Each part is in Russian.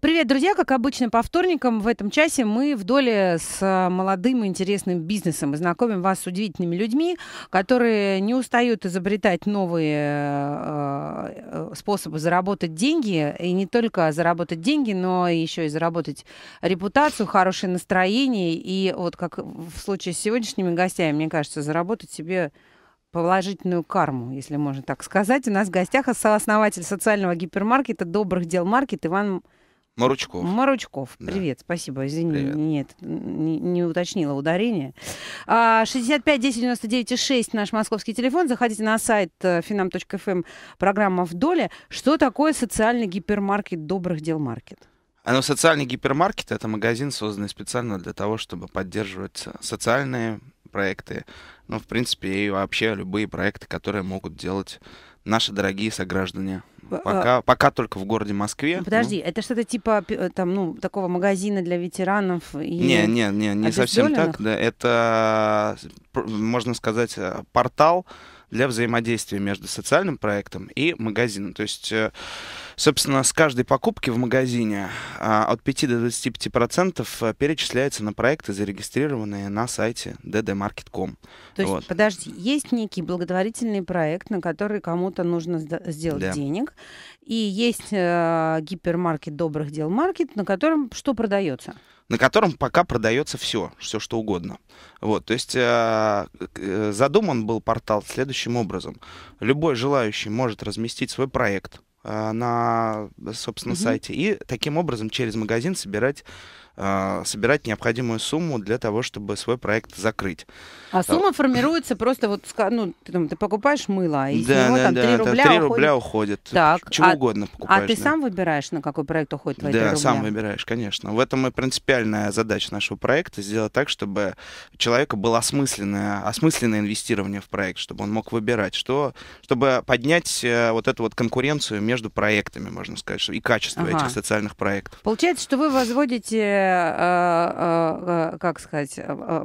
Привет, друзья! Как обычно, по вторникам в этом часе мы вдоль э, с э, молодым и интересным бизнесом и знакомим вас с удивительными людьми, которые не устают изобретать новые э, э, способы заработать деньги. И не только заработать деньги, но еще и заработать репутацию, хорошее настроение. И вот как в случае с сегодняшними гостями, мне кажется, заработать себе положительную карму, если можно так сказать. У нас в гостях сооснователь социального гипермаркета «Добрых дел маркет» Иван Маручков. Маручков. Привет, да. спасибо. Извини, Привет. нет, не, не уточнила ударение. 65 10 99 6 наш московский телефон. Заходите на сайт finam.fm, э, эм, программа в доле. Что такое социальный гипермаркет «Добрых дел маркет»? А ну социальный гипермаркет — это магазин, созданный специально для того, чтобы поддерживать социальные проекты, ну, в принципе, и вообще любые проекты, которые могут делать наши дорогие сограждане. Э, э, пока, а, пока только в городе Москве. Ну, подожди, ну. это что-то типа э, там, ну, такого магазина для ветеранов? И... Не, не, не, не совсем так. Да, это, можно сказать, портал для взаимодействия между социальным проектом и магазином. То есть Собственно, с каждой покупки в магазине а, от 5 до 25% э, перечисляется на проекты, зарегистрированные на сайте ddmarket.com. То есть, вот. подожди, есть некий благотворительный проект, на который кому-то нужно сделать да. денег, и есть э, гипермаркет добрых дел маркет, на котором что продается? на котором пока продается все, все что угодно. Вот, то есть э, э, задуман был портал следующим образом. Любой желающий может разместить свой проект, Э, на, собственно, угу. сайте. И таким образом через магазин собирать а, собирать необходимую сумму для того, чтобы свой проект закрыть. А сумма а. формируется просто вот, ну, ты, ты покупаешь мыло, а и да, него да, там да, рубля 3 уходит. рубля уходит. Так, Чего а, угодно покупаешь. А ты да. сам выбираешь, на какой проект уходит твои да, 3 рубля? Да, сам выбираешь, конечно. В этом и принципиальная задача нашего проекта, сделать так, чтобы у человека было осмысленное, осмысленное инвестирование в проект, чтобы он мог выбирать, что, чтобы поднять э, вот эту вот конкуренцию между проектами, можно сказать, и качество ага. этих социальных проектов. Получается, что вы возводите Э, э, э, как сказать,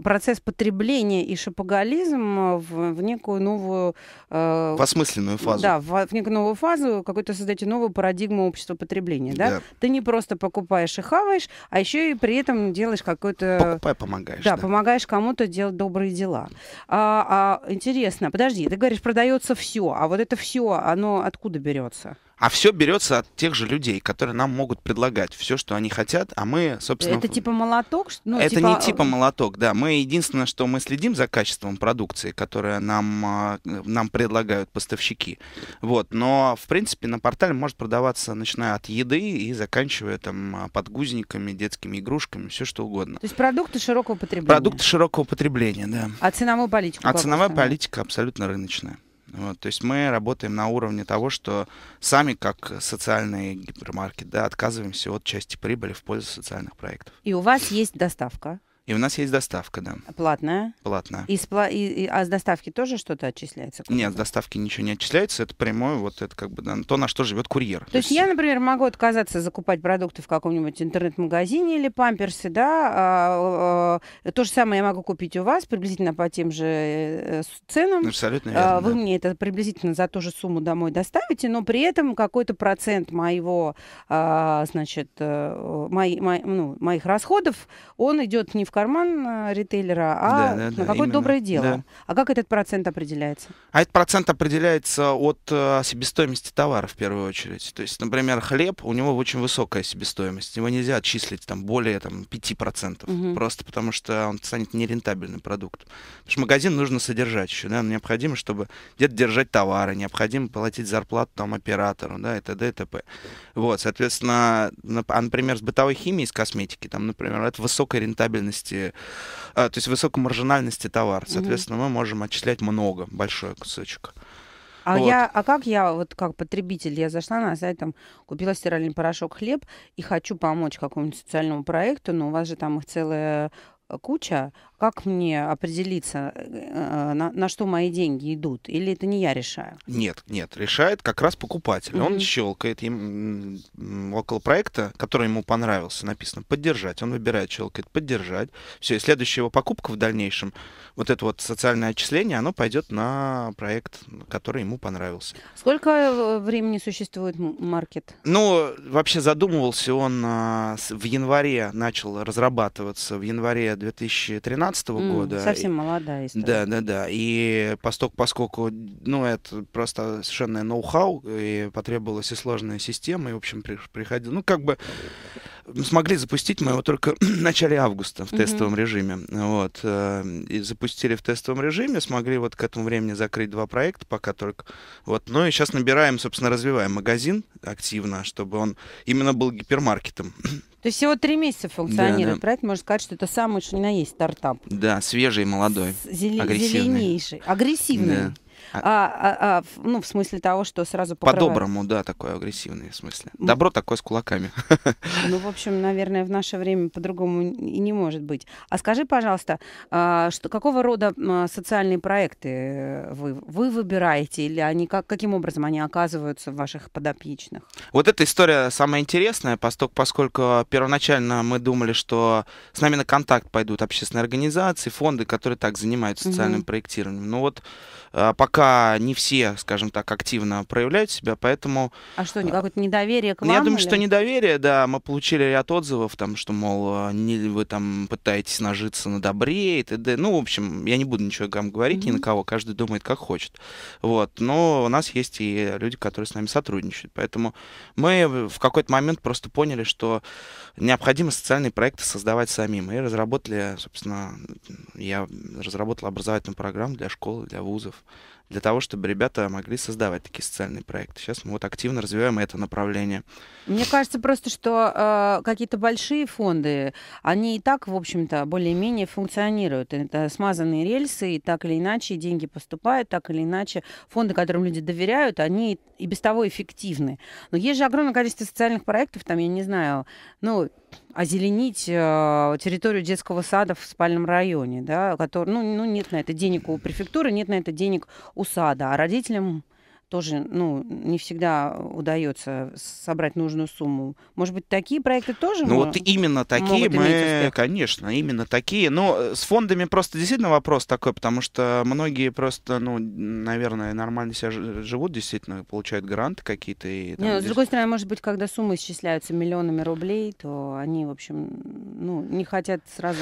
процесс потребления и шапоголизм в, в некую новую... В осмысленную фазу. Да, в, в некую новую фазу, какую-то создать новую парадигму общества потребления, да? да? Ты не просто покупаешь и хаваешь, а еще и при этом делаешь какой-то... Покупай, помогаешь. Да, да. помогаешь кому-то делать добрые дела. А, а, интересно, подожди, ты говоришь, продается все, а вот это все, оно откуда берется? А все берется от тех же людей, которые нам могут предлагать все, что они хотят, а мы, собственно... Это типа молоток? Ну, это типа... не а, типа молоток, да. Мы единственное, что мы следим за качеством продукции, которую нам, а, нам предлагают поставщики. Вот. Но, в принципе, на портале может продаваться, начиная от еды и заканчивая там а, подгузниками, детскими игрушками, все что угодно. То есть продукты широкого потребления? Продукты широкого потребления, да. А ценовую политику? А ценовая политика абсолютно рыночная. Вот, то есть мы работаем на уровне того, что сами, как социальный гипермаркет, да, отказываемся от части прибыли в пользу социальных проектов. И у вас есть доставка? И у нас есть доставка, да. Платная? Платная. И с, и, и, а с доставки тоже что-то отчисляется? Нет, с доставки ничего не отчисляется. Это прямое, вот это как бы да, то, на что живет курьер. То, то есть, есть я, например, могу отказаться закупать продукты в каком-нибудь интернет-магазине или памперсы, да. А, а, а, то же самое я могу купить у вас приблизительно по тем же э, ценам. Абсолютно а, верно. А, вы да. мне это приблизительно за ту же сумму домой доставите, но при этом какой-то процент моего, а, значит, э, мои, мои, ну, моих расходов, он идет не в карман э, ритейлера, а да, да, на да, какое именно. доброе дело. Да. А как этот процент определяется? А этот процент определяется от э, себестоимости товара в первую очередь. То есть, например, хлеб, у него очень высокая себестоимость. Его нельзя отчислить там, более там, 5%, угу. просто потому что он станет нерентабельным продуктом. Потому что магазин нужно содержать еще. Да? Необходимо, чтобы где-то держать товары, необходимо платить зарплату там, оператору да, и т.д. и т.п. Вот, соответственно, а, например, с бытовой химией, с косметики, там, например, это высокая рентабельность маржинальности, а, э, то есть высокой маржинальности товар. Соответственно, угу. мы можем отчислять много, большой кусочек. А, вот. я, а как я, вот как потребитель, я зашла на сайт, там, купила стиральный порошок, хлеб и хочу помочь какому-нибудь социальному проекту, но у вас же там их целая э, куча, как мне определиться, э, на, на что мои деньги идут? Или это не я решаю? Нет, нет, решает как раз покупатель. Mm-hmm. Он щелкает им около проекта, который ему понравился, написано «поддержать». Он выбирает, щелкает «поддержать». Все, и следующая его покупка в дальнейшем, вот это вот социальное отчисление, оно пойдет на проект, который ему понравился. Сколько э, времени существует маркет? Ну, вообще задумывался он а, в январе, начал разрабатываться в январе 2013 2012 mm, года. Совсем и, молодая история. Да, да, да. И посток, поскольку, ну, это просто совершенно ноу-хау, и потребовалась и сложная система, и, в общем, при, приходил, ну, как бы смогли запустить мы его только в начале августа в тестовом mm-hmm. режиме. Вот. Э, и запустили в тестовом режиме, смогли вот к этому времени закрыть два проекта, пока только. Вот. Ну и сейчас набираем, собственно, развиваем магазин активно, чтобы он именно был гипермаркетом. То есть всего три месяца функционирует, да, да. правильно? Можно сказать, что это самый, что ни на есть стартап. Да, свежий, молодой, С- зеле- агрессивный. Зеленейший, агрессивный. Да. А, а, а, а ну, в смысле того, что сразу По-доброму, да, такое агрессивный в смысле. Добро такое с кулаками. Ну, в общем, наверное, в наше время по-другому и не может быть. А скажи, пожалуйста, а, что, какого рода социальные проекты э, вы, вы выбираете? Или они, как, каким образом они оказываются в ваших подопечных? Вот эта история самая интересная, поскольку поскольку первоначально мы думали, что с нами на контакт пойдут общественные организации, фонды, которые так занимаются социальным угу. проектированием. Но ну вот а, пока пока не все, скажем так, активно проявляют себя, поэтому... А что, какое-то недоверие к ну, вам? Я думаю, или? что недоверие, да. Мы получили ряд отзывов, там, что, мол, а, не, вы там пытаетесь нажиться на добре и т.д. Ну, в общем, я не буду ничего вам говорить mm-hmm. ни на кого, каждый думает, как хочет. Вот. Но у нас есть и люди, которые с нами сотрудничают. Поэтому мы в какой-то момент просто поняли, что необходимо социальные проекты создавать самим. И разработали, собственно, я разработал образовательную программу для школ, для вузов, для того, чтобы ребята могли создавать такие социальные проекты. Сейчас мы вот активно развиваем это направление. Мне кажется просто, что э, какие-то большие фонды, они и так, в общем-то, более-менее функционируют. Это смазанные рельсы, и так или иначе деньги поступают, так или иначе фонды, которым люди доверяют, они и без того эффективны. Но есть же огромное количество социальных проектов, там, я не знаю, ну, озеленить э, территорию детского сада в спальном районе, да, который, ну, ну, нет на это денег у префектуры, нет на это денег у сада, а родителям тоже ну, не всегда удается собрать нужную сумму. Может быть, такие проекты тоже Ну вот именно такие мы, конечно, именно такие. Но э, с фондами просто действительно вопрос такой, потому что многие просто, ну, наверное, нормально себя живут, действительно, получают гранты какие-то. И, там, не, ну, здесь... С другой стороны, может быть, когда суммы исчисляются миллионами рублей, то они, в общем, ну, не хотят сразу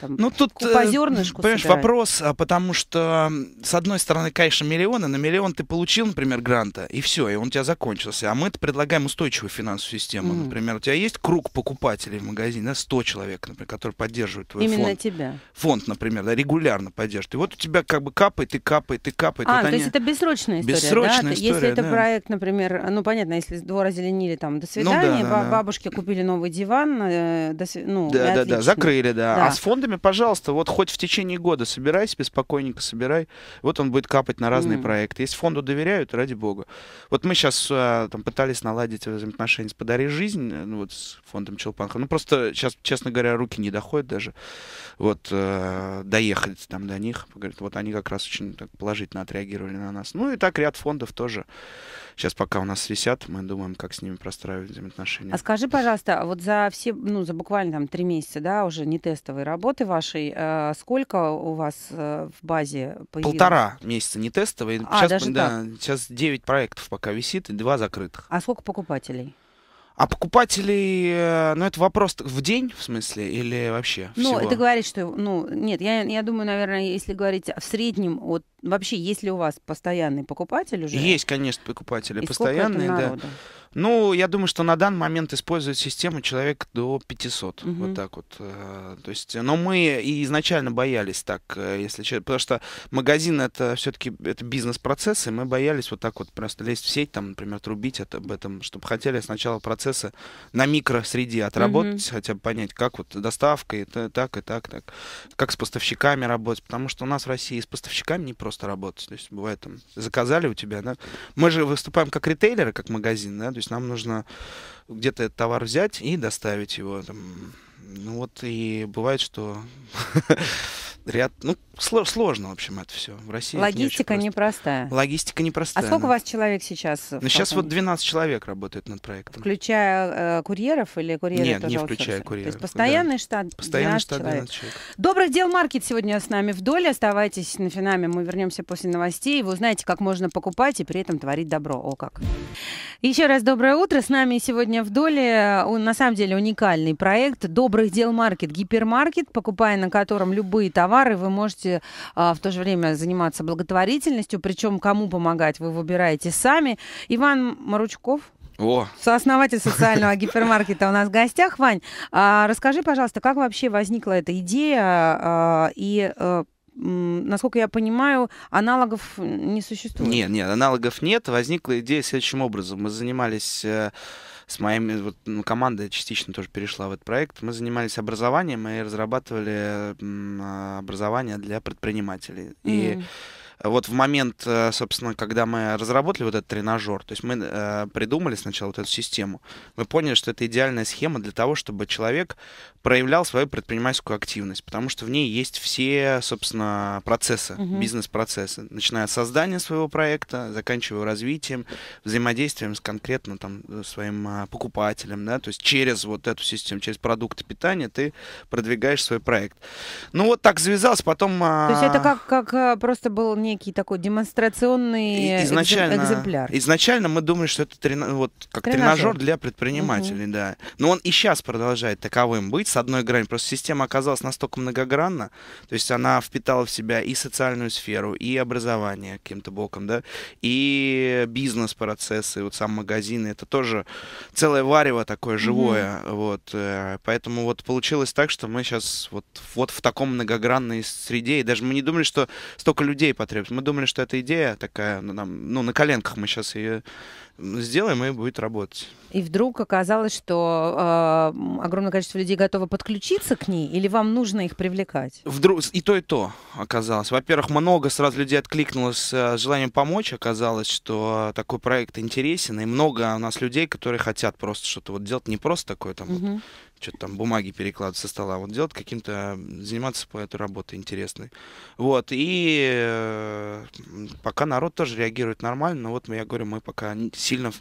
там, ну, тут, по э, зернышку Понимаешь, собирать. вопрос, а, потому что, с одной стороны, конечно, миллионы, на миллион ты получил, например, размер гранта, и все, и он у тебя закончился. А мы-то предлагаем устойчивую финансовую систему. Mm. Например, у тебя есть круг покупателей в магазине, да, 100 человек, например, которые поддерживают твой Именно фонд. тебя. Фонд, например, да, регулярно поддерживает. И вот у тебя как бы капает, и капает, и капает. А, вот то они... есть это бессрочная история, бессрочная да? история, Если это проект, например, ну, понятно, если двор разленили там, до свидания, ну, да, да, бабушке да. купили новый диван, э, до св... ну, Да, да, да, закрыли, да. А да. А с фондами, пожалуйста, вот хоть в течение года собирай себе, спокойненько собирай. Вот он будет капать на разные mm. проекты. Если фонду доверяют, ради бога. Вот мы сейчас а, там пытались наладить взаимоотношения с «Подари жизнь», э, ну, вот с фондом Челпанха. Ну, просто сейчас, честно говоря, руки не доходят даже вот э, доехать там до них. Говорят, вот они как раз очень так положительно отреагировали на нас. Ну и так ряд фондов тоже. Сейчас пока у нас висят, мы думаем, как с ними простраивать взаимоотношения. А скажи, пожалуйста, вот за все, ну, за буквально там три месяца, да, уже не тестовой работы вашей, э, сколько у вас э, в базе появилось? Полтора месяца не тестовой. А, сейчас, даже да, так? сейчас нас 9 проектов пока висит, и 2 закрытых. А сколько покупателей? А покупателей, э, ну это вопрос в день, в смысле, или вообще? Ну, всего? ты говоришь, что, ну, нет, я, я думаю, наверное, если говорить в среднем, вот вообще, есть ли у вас постоянный покупатель уже? Есть, конечно, покупатели и постоянные, да. Ну, я думаю, что на данный момент использует систему человек до 500, угу. вот так вот. Э, то есть, но мы и изначально боялись так, э, если честно, потому что магазин это все-таки это бизнес процессы мы боялись вот так вот просто лезть в сеть, там, например, трубить это, об этом, чтобы хотели сначала процессы на микросреде отработать, угу. хотя бы понять, как вот доставка, и так, и так, так, как с поставщиками работать, потому что у нас в России с поставщиками не просто работать, то есть бывает там, заказали у тебя, да, мы же выступаем как ритейлеры, как магазин, да, то есть нам нужно где-то этот товар взять и доставить его. Там. Ну вот и бывает, что ряд... Ну, сложно, в общем, это все. В России Логистика непростая. Логистика а непростая. А сколько у вас человек сейчас? Ну, сейчас вот 12 человек работает над проектом. Включая э, курьеров или курьеры Нет, не включая курьеров. То есть постоянный штат Постоянный штат 12 человек. Добрых дел маркет сегодня с нами в доле. Оставайтесь на финале, Мы вернемся после новостей. Вы узнаете, как можно покупать и при этом творить добро. О как. Еще раз доброе утро. С нами сегодня в доле, э, на самом деле, уникальный проект «Добрых дел маркет», гипермаркет, покупая на котором любые товары, вы можете а, в то же время заниматься благотворительностью, причем кому помогать вы выбираете сами. Иван Маручков, о. Сооснователь социального гипермаркета у нас в гостях. Вань, а, расскажи, пожалуйста, как вообще возникла эта идея а, и а, насколько я понимаю, аналогов не существует. Нет, нет, аналогов нет. Возникла идея следующим образом. Мы занимались э, с моими, вот, ну, команда частично тоже перешла в этот проект. Мы занимались образованием и разрабатывали а, образование для предпринимателей. Mm-hmm. И вот в момент, э, собственно, когда мы разработали вот этот тренажер, то есть мы э, придумали сначала вот эту систему, мы поняли, что это идеальная схема для того, чтобы человек проявлял свою предпринимательскую активность, потому что в ней есть все, собственно, процессы, угу. бизнес-процессы, начиная от создания своего проекта, заканчивая развитием, взаимодействием с конкретно там э, своим покупателем, да, то есть через вот эту систему, через продукты питания ты продвигаешь свой проект. Ну вот так завязалось, потом... То есть это а, как, как просто был не некий такой демонстрационный изначально, экземпляр. Изначально мы думали, что это трена, вот, как тренажер, тренажер для предпринимателей, угу. да. Но он и сейчас продолжает таковым быть, с одной грани. Просто система оказалась настолько многогранна, то есть она впитала в себя и социальную сферу, и образование каким-то боком, да, и бизнес-процессы, вот сам магазин, это тоже целое варево такое живое, угу. вот. Э, поэтому вот получилось так, что мы сейчас вот, вот в таком многогранной среде, и даже мы не думали, что столько людей потребуется мы думали, что эта идея такая, ну, нам, ну на коленках мы сейчас ее сделаем, и будет работать. И вдруг оказалось, что э, огромное количество людей готово подключиться к ней, или вам нужно их привлекать? Вдруг и то, и то оказалось. Во-первых, много сразу людей откликнулось с э, желанием помочь. Оказалось, что такой проект интересен, и много у нас людей, которые хотят просто что-то вот делать, не просто такое там угу. вот что-то там бумаги перекладывать со стола, вот делать каким-то, заниматься по этой работе интересной. Вот, и э, пока народ тоже реагирует нормально, но вот мы, я говорю, мы пока сильно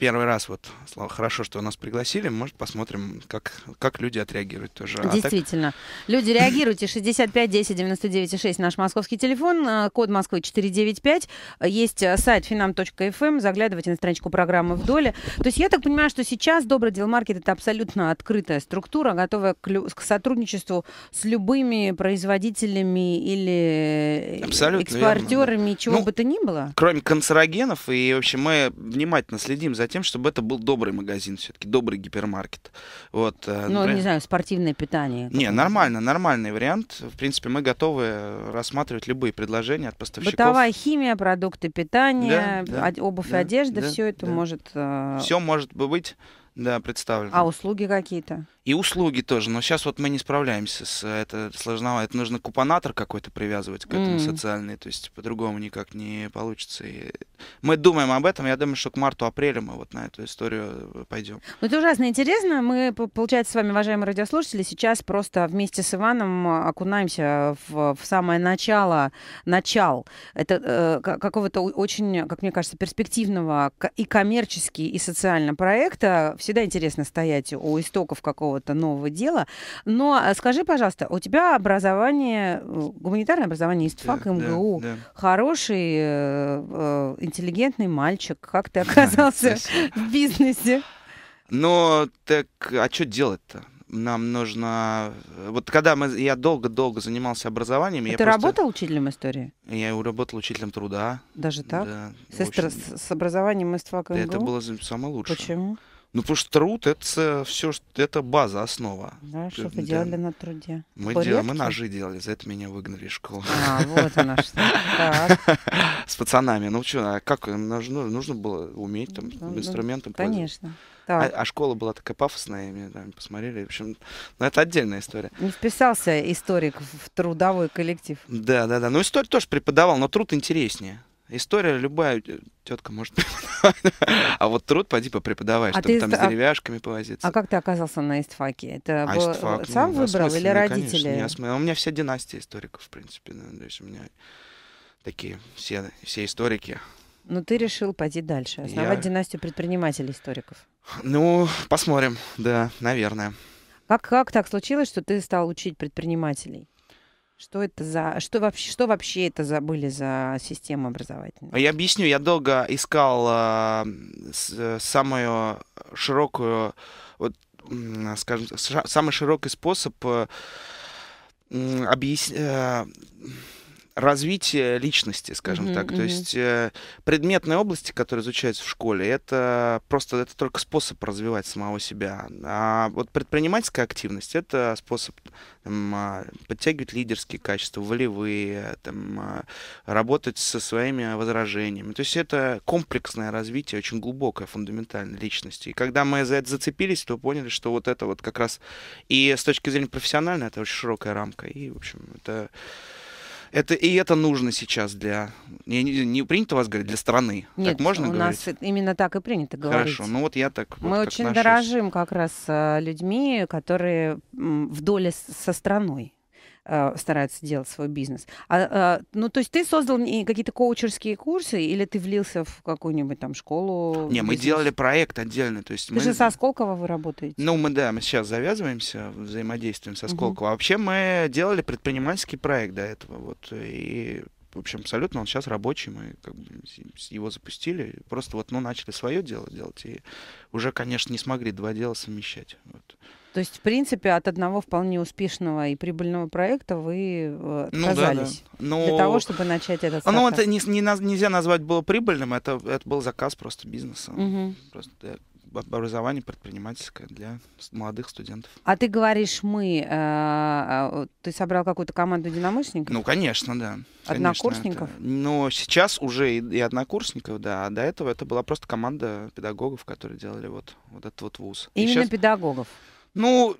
первый раз вот, слава, хорошо, что нас пригласили, может, посмотрим, как, как люди отреагируют тоже. Действительно. А так... Люди, реагируйте. 65 10 99 6 наш московский телефон, а, код Москвы 495. Есть э, сайт finam.fm, эм, заглядывайте на страничку программы «Вдоль». То есть я так понимаю, что сейчас Добрый Дел Маркет – это абсолютно открытая структура, готовая к, к сотрудничеству с любыми производителями или э, абсолютно экспортерами, верно, да. чего ну, бы то ни было? Кроме канцерогенов, и, в общем, мы внимательно следим за тем, чтобы это был добрый магазин все-таки, добрый гипермаркет. Вот, э, ну, например... не знаю, спортивное питание. Не, нормально, нормальный вариант. В принципе, мы готовы э, рассматривать любые предложения от поставщиков. Бытовая химия, продукты питания, да, да, обувь да, и одежда, да, все это да. может... Э, все может быть, да, представлено. А услуги какие-то? И услуги тоже. Но сейчас вот мы не справляемся с э, это сложновато. Это нужно купонатор какой-то привязывать к этому mm. социальный. То есть по-другому никак не получится. И мы думаем об этом. Я думаю, что к марту-апрелю мы вот на эту историю э, пойдем. Ну, это ужасно интересно. Мы, получается, с вами, уважаемые радиослушатели, сейчас просто вместе с Иваном э, окунаемся в, в самое начало, начал это э, какого-то очень, как мне кажется, перспективного и коммерчески, и социально проекта. Всегда интересно стоять у истоков какого-то какого-то нового дела. Но а, скажи, пожалуйста, у тебя образование, э, гуманитарное образование из ФАК да, МГУ, да, да. хороший, э, э, интеллигентный мальчик. Как ты оказался в бизнесе? Но так, а что делать-то? Нам нужно... Э, вот когда мы... я долго-долго занимался образованием... Ты я работал просто... учителем истории? Я работал учителем труда. Даже так? Да. С, общем... с образованием из ФАК МГУ? Это было самое лучшее. Почему? Ну, потому что труд это все, это база, основа. Да, что вы делали на труде? Мы, делали, мы ножи делали, за это меня выгнали из школы. А, вот она что. С пацанами. Ну, что, а как? Ну, нужно, было уметь там ну, ну, инструментом Конечно. А, а школа была такая пафосная, и меня там посмотрели. В общем, ну, это отдельная история. Не вписался историк в трудовой коллектив. Да, да, да. Ну, историю тоже преподавал, но труд интереснее. История любая, тетка может А вот труд пойди попреподавай, а чтобы там с а деревяшками повозиться. А как ты оказался на истфаке? Это а был... сам ну, выбрал или родители? Конечно, осмы... У меня вся династия историков, в принципе. то есть у меня такие все, все историки. Но ну, ты решил пойти дальше, основать династию предпринимателей историков. Ну, посмотрим, да, наверное. Как, как так случилось, что ты стал учить предпринимателей? Что это за что вообще что вообще это за были за системы образовательные? Я объясню. Я долго искал а, э, с, самую широкую, вот, скажем, ш, самый широкий способ э, объяснить. Э, развитие личности, скажем mm-hmm, так. Mm-hmm. То есть э, предметные области, которые изучаются в школе, это просто это только способ развивать самого себя. А вот предпринимательская активность это способ там, а, подтягивать лидерские качества, волевые, там, а, работать со своими возражениями. То есть это комплексное развитие, очень глубокое, фундаментальное личности. И когда мы за это зацепились, то поняли, что вот это вот как раз и с точки зрения профессиональной это очень широкая рамка. И, в общем, это это, и это нужно сейчас для... Не, не, не принято вас говорить, для страны? Нет, так можно у говорить? нас именно так и принято говорить. Хорошо, ну вот я так Мы вот, очень отношусь. дорожим как раз э, людьми, которые в доле со страной э, стараются делать свой бизнес. А, э, ну, то есть ты создал какие-то коучерские курсы или ты влился в какую-нибудь там школу? Не, мы делали проект отдельно. То есть ты мы... же со Сколково вы работаете? Ну, мы, да, мы сейчас завязываемся, взаимодействуем со Сколково. Угу. А вообще мы делали предпринимательский проект до этого. Вот, и в общем, абсолютно он сейчас рабочий, мы как бы его запустили, просто вот, ну, начали свое дело делать, и уже, конечно, не смогли два дела совмещать. Вот. То есть, в принципе, от одного вполне успешного и прибыльного проекта вы отказались э, ну, да, да. Но... Ну, для того, чтобы начать этот стартап. Ну, это не, не, нельзя назвать было прибыльным, это, это был заказ просто бизнеса. Угу. Просто образование предпринимательское для молодых студентов. А ты говоришь мы, э, а, а, ты собрал какую-то команду динамочников? Ну, конечно, да. Однокурсников? Конечно, это... Но сейчас уже и, и однокурсников, да. А до этого это была просто команда педагогов, которые делали вот, вот этот вот вуз. Именно сейчас... педагогов? Ну,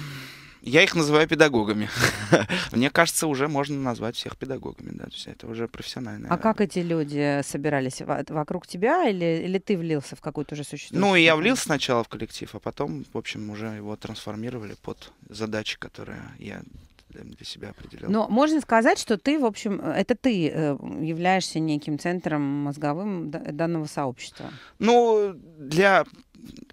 я их называю педагогами. Мне кажется, уже можно назвать всех педагогами, да, то есть это уже профессиональное. А как эти люди собирались вокруг тебя или, или ты влился в какую-то уже существующую? Ну, я влился сначала в коллектив, а потом, в общем, уже его трансформировали под задачи, которые я для себя определил. Но можно сказать, что ты, в общем, э, это ты э, являешься неким центром мозговым данного сообщества. Ну, для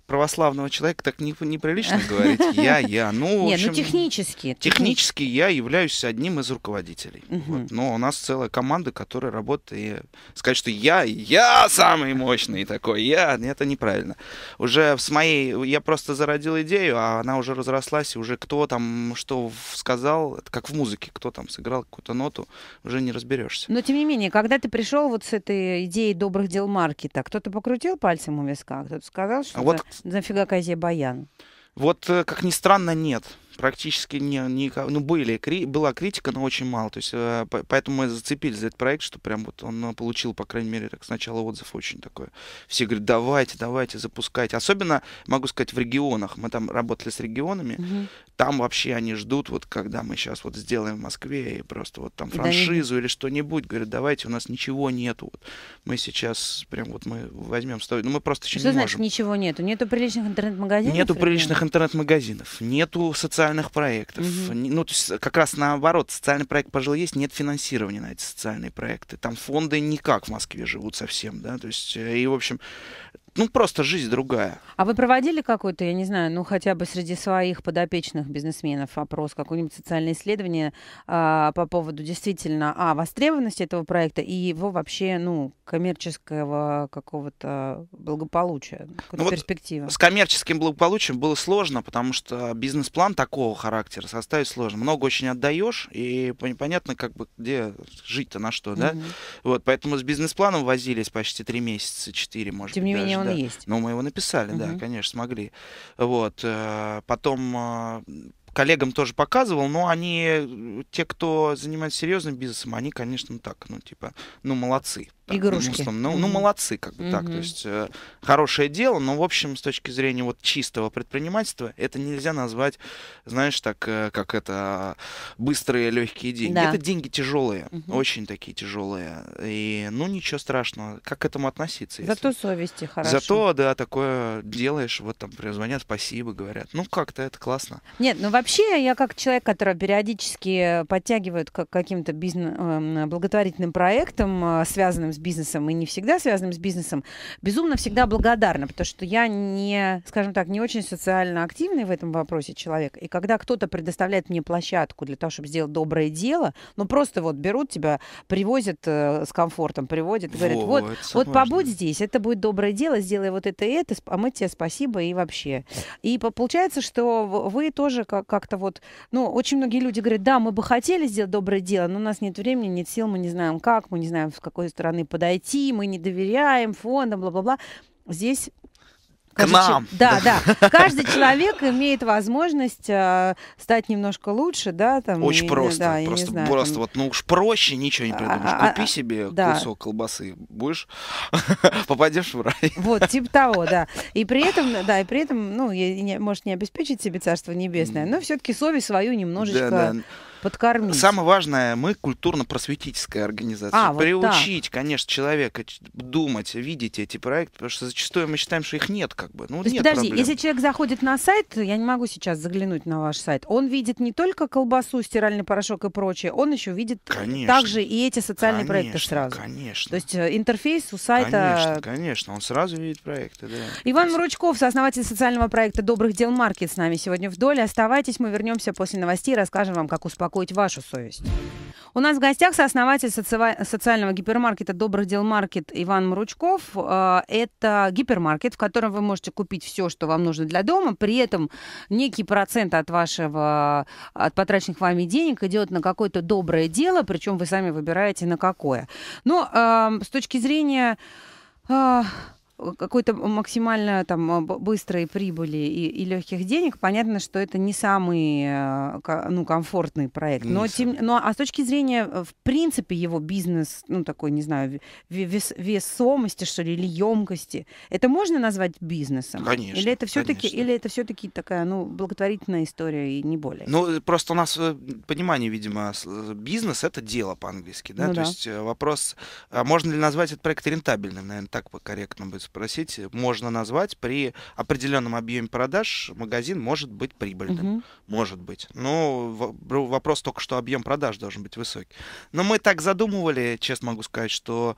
православного человека так не, неприлично говорить я, я. Ну, в ну общем, ну технически. Технически я являюсь одним из руководителей. Угу. Вот. Но у нас целая команда, которая работает. И сказать, что я, я самый мощный такой, я, это неправильно. Уже с моей, я просто зародил идею, а она уже разрослась, и уже кто там что сказал, это как в музыке, кто там сыграл какую-то ноту, уже не разберешься. Но тем не менее, когда ты пришел вот с этой идеей добрых дел маркета, кто-то покрутил пальцем у виска, кто-то сказал, что типа, вот, нафига Казе Баян? Вот, э, как ни странно, нет. Практически не, не, ну, были, кри, была критика, но очень мало. То есть, э, поэтому мы зацепились за этот проект, что прям вот он э, получил, по крайней мере, так сначала отзыв очень такой. Все говорят, давайте, давайте, запускайте. Особенно, могу сказать, в регионах. Мы там работали с регионами. Угу там вообще они ждут, вот когда мы сейчас вот сделаем в Москве и просто вот там франшизу да, или что-нибудь, говорят, давайте, у нас ничего нету. Вот мы сейчас прям вот мы возьмем стоит, ну мы просто еще что не значит, можем. ничего нету? Нету приличных интернет-магазинов? Нету приличных интернет-магазинов, нету социальных проектов. Угу. Ну, то есть как раз наоборот, социальный проект, пожалуй, есть, нет финансирования на эти социальные проекты. Там фонды никак в Москве живут совсем, да, то есть, э, и, в общем, ну, просто жизнь другая. А вы проводили какой-то, я не знаю, ну, хотя бы среди своих подопечных бизнесменов опрос, какое-нибудь социальное исследование а, по поводу действительно, а, востребованности этого проекта и его вообще, ну, коммерческого какого-то благополучия, какой-то ну, вот перспективы? с коммерческим благополучием было сложно, потому что бизнес-план такого характера составить сложно. Много очень отдаешь, и непонятно, как бы, где жить-то на что, да? Угу. Вот, поэтому с бизнес-планом возились почти три месяца, четыре, может Тем быть, не менее, он да. есть. Ну, мы его написали, угу. да, конечно, смогли. Вот. Э, потом э, коллегам тоже показывал, но они, э, те, кто занимается серьезным бизнесом, они, конечно, так, ну, типа, ну, молодцы так, ну, Игрушки. Муслом. Ну, ну, молодцы, как бы mm так. То есть э, хорошее дело, но, в общем, с точки зрения вот чистого предпринимательства, это нельзя назвать, знаешь, так, э, как это быстрые, легкие деньги. Да. Это деньги тяжелые, mm очень такие тяжелые. И, ну, ничего страшного. Как к этому относиться? Если... Зато совести хорошо. Зато, да, такое делаешь, вот там призвонят, спасибо, говорят. Ну, как-то это классно. Нет, ну, вообще, я как человек, который периодически подтягивает к каким-то бизнес- эм, благотворительным проектам, э, связанным связанным с бизнесом и не всегда связанным с бизнесом, безумно всегда благодарна, потому что я не, скажем так, не очень социально активный в этом вопросе человек. И когда кто-то предоставляет мне площадку для того, чтобы сделать доброе дело, ну просто вот берут тебя, привозят э, с комфортом, приводят, говорят, вот, вот, вот побудь здесь, это будет доброе дело, сделай вот это и это, а мы тебе спасибо и вообще. И получается, что вы тоже как-то вот, ну, очень многие люди говорят, да, мы бы хотели сделать доброе дело, но у нас нет времени, нет сил, мы не знаем как, мы не знаем, с какой стороны должны подойти, мы не доверяем фондам, бла-бла-бла. Здесь Каждый, Мам. Да, да. Каждый человек имеет возможность э, стать немножко лучше, да, там. Очень и, просто, да, просто, просто, знаю, просто там... вот, ну уж проще ничего не а, придумаешь. А, а Купи а, себе да. кусок колбасы, будешь попадешь в рай. Вот типа того, да. И при этом, да, и при этом, ну, может не обеспечить себе царство небесное, но все-таки совесть свою немножечко. Да, да. Подкормить. Самое важное, мы культурно-просветительская организация. А, Приучить, вот конечно, человека думать, видеть эти проекты, потому что зачастую мы считаем, что их нет как бы. Ну, То есть, нет подожди, проблем. если человек заходит на сайт, я не могу сейчас заглянуть на ваш сайт, он видит не только колбасу, стиральный порошок и прочее, он еще видит конечно. также и эти социальные конечно, проекты сразу. Конечно. То есть э, интерфейс у сайта... Конечно, конечно, он сразу видит проекты, да. Иван Мручков, сооснователь социального проекта «Добрых дел маркет» с нами сегодня в доле. Оставайтесь, мы вернемся после новостей и расскажем вам, как успокоить успокоить вашу совесть. У нас в гостях сооснователь соци... социального гипермаркета «Добрых дел маркет» Иван Мручков. Э, это гипермаркет, в котором вы можете купить все, что вам нужно для дома. При этом некий процент от вашего, от потраченных вами денег идет на какое-то доброе дело, причем вы сами выбираете на какое. Но ну, э, эм, с точки зрения э, Э, какой-то максимально там э, быстрой прибыли и, и легких денег, понятно, что это не самый э, ну, комфортный проект. Но, тем, но а с точки зрения, в принципе, его бизнес, ну, такой, не знаю, вес, весомости, что ли, или емкости, это можно назвать бизнесом? Конечно. Или это все-таки, или это все-таки такая, ну, благотворительная история и не более? Ну, просто у нас понимание, видимо, бизнес это дело по-английски, да? Ну, То да. есть вопрос, а можно ли назвать этот проект рентабельным, наверное, так корректно быть спросить, э, можно назвать, при определенном объеме продаж магазин может быть прибыльным. Угу. Может быть. Но вопрос только, что объем продаж должен быть высокий. Но мы так задумывали, честно могу сказать, что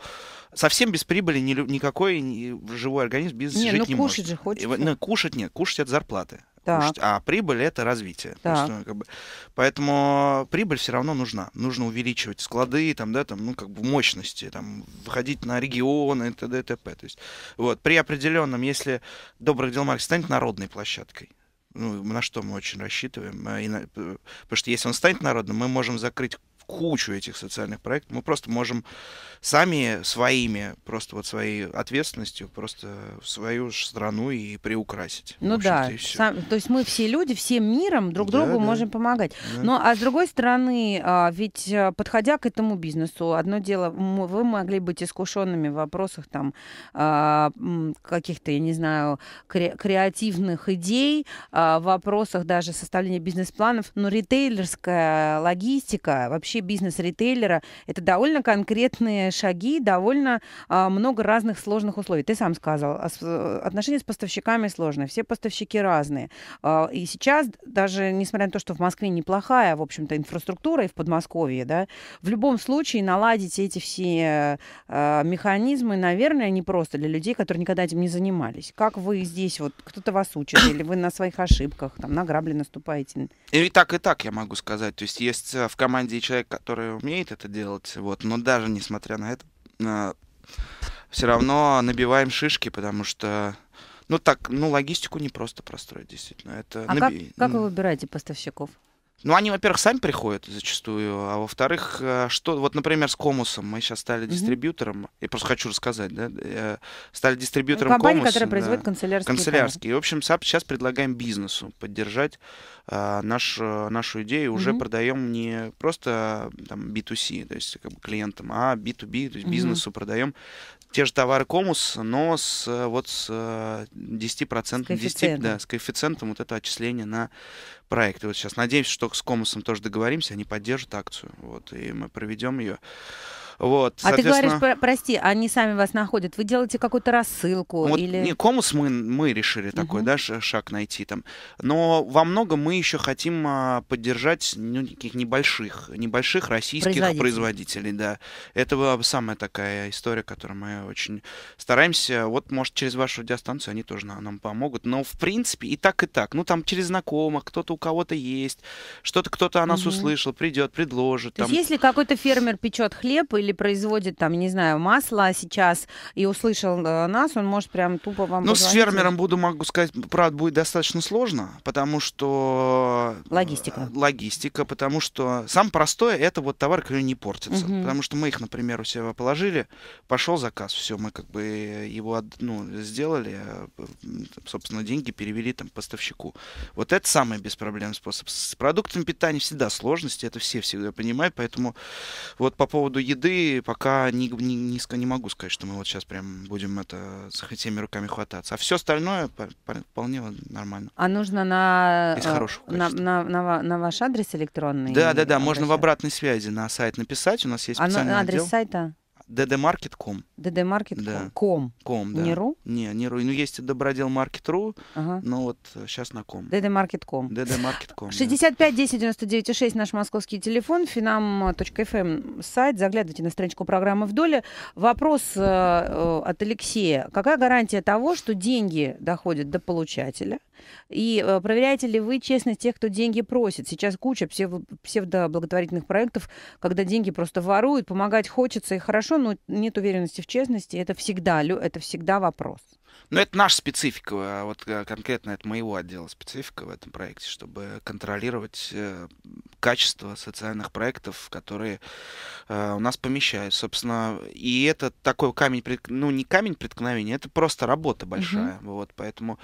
совсем без прибыли ни, никакой живой организм бизнес не, ну жить ну, не кушать может. же ну, хочется. Кушать нет, кушать от зарплаты. Так. а прибыль это развитие. Есть, ну, как бы, поэтому прибыль все равно нужна. Нужно увеличивать склады, там, да, там, ну, как бы мощности, там, выходить на регионы и т.д. и т.п. То есть, вот, при определенном, если добрых дел Маркс станет народной площадкой, ну, на что мы очень рассчитываем. Э, и на... Э, потому что если он станет народным, мы можем закрыть кучу этих социальных проектов. Мы просто можем сами своими, просто вот своей ответственностью, просто свою страну и приукрасить. Ну да, Сам, то есть мы все люди, всем миром друг да, другу да. можем помогать. Да. Но ну, а с другой стороны, а, ведь э, подходя к этому бизнесу, одно дело, вы могли быть искушенными в вопросах там а, каких-то, я не знаю, креативных идей, а, в вопросах даже составления бизнес-планов, но ну, ритейлерская логистика вообще вообще бизнес ритейлера. Это довольно конкретные шаги, довольно а, много разных сложных условий. Ты сам сказал, а э, отношения с поставщиками сложные, все поставщики разные. А, и сейчас, даже несмотря на то, что в Москве неплохая, в общем-то, инфраструктура и в Подмосковье, да, в любом случае наладить эти все а, механизмы, наверное, не просто для людей, которые никогда этим не занимались. Как вы здесь, вот кто-то вас учит, или вы на своих ошибках, там, на грабли наступаете? И так, и так, я могу сказать. То есть есть э, в команде человек, человек, который умеет это делать, вот, но даже несмотря на это, э, все равно набиваем шишки, потому что ну так, ну логистику не просто простроить, действительно. Это а наби... как, как вы выбираете поставщиков? Ну, они, во-первых, сами приходят зачастую, а во-вторых, э, что, вот, например, с Комусом мы сейчас стали mm-hmm. я просто хочу рассказать, да, э, стали дистрибьютором Компания, Комуса. которая да, производит канцелярские. Канцелярские. И, в общем, сейчас предлагаем бизнесу поддержать а, наш, нашу идею, уже mm-hmm. продаем не просто там B2C, то есть как бы клиентам, а B2B, то есть mm-hmm. бизнесу продаем те же товары Комус, но с, э, вот с 10%, э, с 10 да, с коэффициентом вот это отчисление на проект. И вот сейчас надеемся, что с Комусом тоже договоримся, они поддержат акцию, вот, и мы проведем ее. Вот, а ты говоришь, про, прости, они сами вас находят. Вы делаете какую-то рассылку? Вот или... Не, комус а мы, мы решили угу. такой да, шаг найти там. Но во многом мы еще хотим а, поддержать ну, неких небольших, небольших российских производителей. производителей. Да. Это самая такая история, которую мы очень стараемся. Вот, может, через вашу радиостанцию они тоже нам помогут. Но, в принципе, и так, и так. Ну, там через знакомых, кто-то у кого-то есть, что-то кто-то о нас угу. услышал, придет, предложит. То там... есть, если какой-то фермер печет хлеб или или производит там, не знаю, масло сейчас и услышал э, нас, он может прям тупо вам... Ну, с фермером буду, могу сказать, правда, будет достаточно сложно, потому что... Э, логистика. Логистика, потому что сам простое это вот товар, который не портится. Угу. Потому что мы их, например, у себя положили, пошел заказ, все, мы как бы его ну, сделали, э, собственно, деньги перевели там поставщику. Вот это самый беспроблемный способ. С продуктами питания всегда сложности, это все всегда понимают, поэтому вот по поводу еды пока не, не, низко не могу сказать, что мы вот сейчас прям будем это с всеми руками хвататься. А все остальное по, по, вполне нормально. А нужно на, э, на, на, на, на ваш адрес электронный? Да, да, да. Можно в обратной связи на сайт написать. У нас есть специальный. а ну, специальный адрес отдел. сайта? ddmarket.com. ddmarket.com. Да. Com. Com, да. Не ру? Не, не ру. Ну, есть доброделмаркет.ру, ага. но вот сейчас на ком. ddmarket.com. ddmarket.com. 65 10 99 6 наш московский телефон, finam.fm эм сайт. Заглядывайте на страничку программы в доле. Вопрос э, э, от Алексея. Какая гарантия того, что деньги доходят до получателя? И э, проверяете ли вы честность тех, кто деньги просит? Сейчас куча псев- псевдоблаготворительных проектов, когда деньги просто воруют, помогать хочется и хорошо, хорошо, но нет уверенности в честности, это всегда, это всегда вопрос. Но ну, это наш специфика, а вот э, конкретно это моего отдела специфика в этом проекте, чтобы контролировать э, качество социальных проектов, которые э, у нас помещают, собственно. И это такой камень, ну не камень преткновения, это просто работа большая. Угу. Вот, поэтому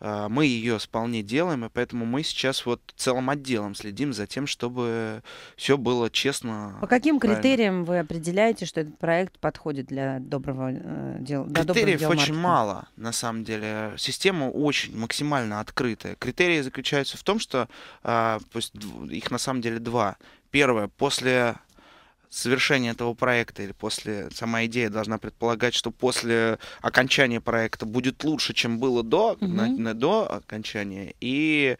мы ее вполне делаем, и поэтому мы сейчас вот целым отделом следим за тем, чтобы все было честно. По каким правильно. критериям вы определяете, что этот проект подходит для доброго дела? Критериев дел очень мало, на самом деле. Система очень максимально открытая. Критерии заключаются в том, что э, а, пусть их на самом деле два. Первое, после совершения этого проекта или после сама идея должна предполагать, что после окончания проекта будет лучше, чем было до, mm-hmm. на, на, до окончания. И,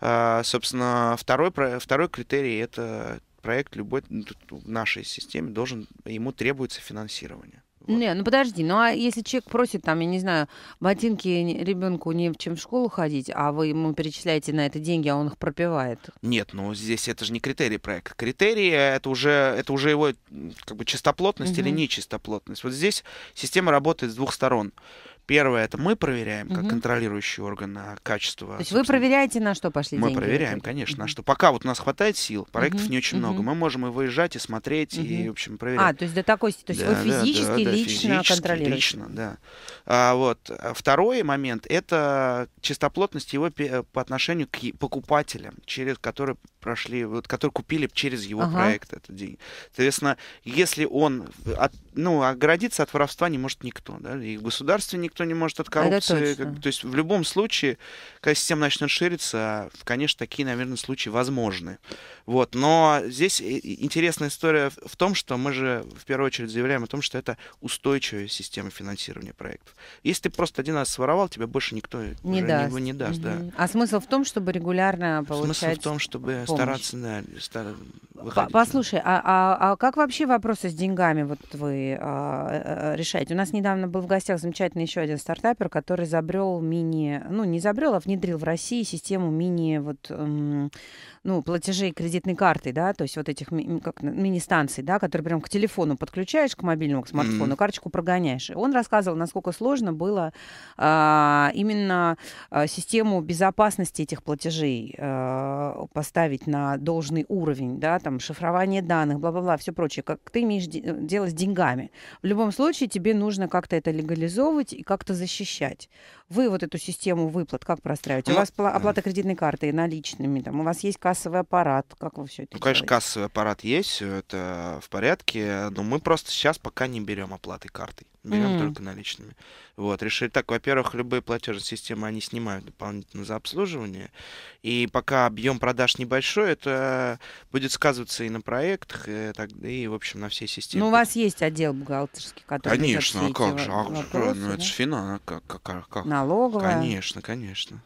э, собственно, второй, второй критерий это проект любой ну, в нашей системе должен ему требуется финансирование. Не, ну подожди, ну а если человек просит, там, я не знаю, ботинки ребенку не в чем в школу ходить, а вы ему перечисляете на это деньги, а он их пропивает? Нет, ну здесь это же не критерий проекта. Критерии э, это уже, это уже его как бы чистоплотность угу. или нечистоплотность. Вот здесь система работает с двух сторон. Первое, это мы проверяем, как угу. контролирующий орган, на качество. То есть вы проверяете, на что пошли мы деньги? Мы проверяем, конечно, угу. на что. Пока вот у нас хватает сил, проектов угу. не очень угу. много, мы можем и выезжать, и смотреть, угу. и, в общем, проверять. А, то есть до такой степени. то есть да, вы физически, да, да, лично физически, контролируете? лично, да. А, вот. А второй момент – это чистоплотность его э, по отношению к покупателям, через которые прошли, вот, которые купили через его ага. проект этот день. Соответственно, если он от, ну, а оградиться от воровства не может никто, да, и государство никто не может от коррупции. Как, то есть в любом случае, когда система начнет шириться, конечно, такие, наверное, случаи возможны. Вот, но здесь интересная история в том, что мы же в первую очередь заявляем о том, что это устойчивая система финансирования проектов. Если ты просто один раз своровал, тебе больше никто не, даст. не, не даст. Угу. Да. А смысл в том, чтобы регулярно получать... Смысл в том, чтобы помощь стараться, да, стар... По Послушай, а, а, а как вообще вопросы с деньгами вот вы а, э, э, решаете? У нас недавно был в гостях замечательный еще один стартапер, который забрел мини, ну не забрел, а внедрил в России систему мини вот эм, ну платежей кредитной картой, да, то есть вот этих ми как мини станций, да, которые прям к телефону подключаешь, к мобильному, к смартфону, mm-hmm. карточку прогоняешь. И он рассказывал, насколько сложно было а, именно а, систему безопасности этих платежей а, поставить поставить на должный уровень, да, там шифрование данных, бла-бла-бла, все прочее, как ты имеешь де- э, дело с деньгами. В любом случае тебе нужно как-то это легализовывать и как-то защищать. Вы вот эту систему выплат как простраиваете? У ну, вас э, оплата кредитной карты наличными, там, у вас есть кассовый аппарат, как вы все это Ну, конечно, кассовый аппарат есть, это в порядке, но мы просто сейчас пока не берем оплаты картой, берем mm. только наличными. Вот, решили так, во-первых, любые платежные системы, они снимают дополнительно за обслуживание, и пока объем продаж небольшой, это будет сказываться и на проектах, и, так, и в общем, на всей системе. Ну, у вас есть отдел бухгалтерский, который... Конечно, а как же, а, ну, это да? же финал, как, как, как, как налоговая. Конечно, конечно.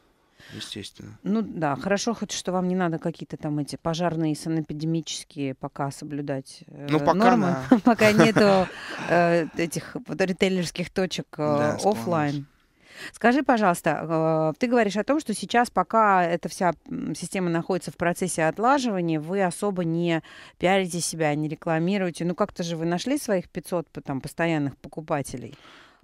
Естественно. Ну да, хорошо хоть, что вам не надо какие-то там эти пожарные и санэпидемические пока соблюдать э, ну, пока, нормы, да. пока нету э, э, этих ритейлерских точек э, офлайн. Скажи, пожалуйста, ты говоришь о том, что сейчас, пока эта вся система находится в процессе отлаживания, вы особо не пиарите себя, не рекламируете. Ну как-то же вы нашли своих 500 там, постоянных покупателей.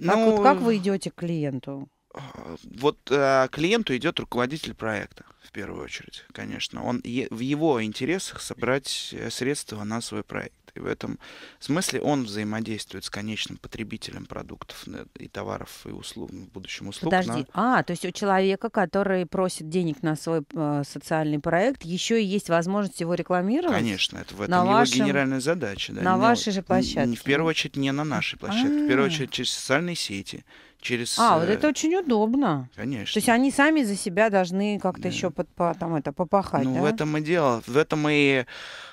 Как, ну, вот, как ну, вы идете к клиенту? А, вот а, клиенту идет руководитель проекта в первую очередь, конечно. Он в его интересах собрать э, средства на свой проект. И в этом смысле он взаимодействует с конечным потребителем продуктов э, и товаров и услуг, в будущем услуг. Подожди, на... а, то есть у человека, который просит денег на свой э, социальный проект, еще и есть возможность его рекламировать? Конечно, это в этом на его вашем... генеральная задача. Да, на не, вашей же площадке? В первую очередь не на нашей а. площадке, А-а-а. в первую очередь через социальные сети через... А, вот э, это очень удобно. Конечно. То есть они сами за себя должны как-то да. еще под, по, там, это, попахать, Ну, да? в этом и дело. В этом и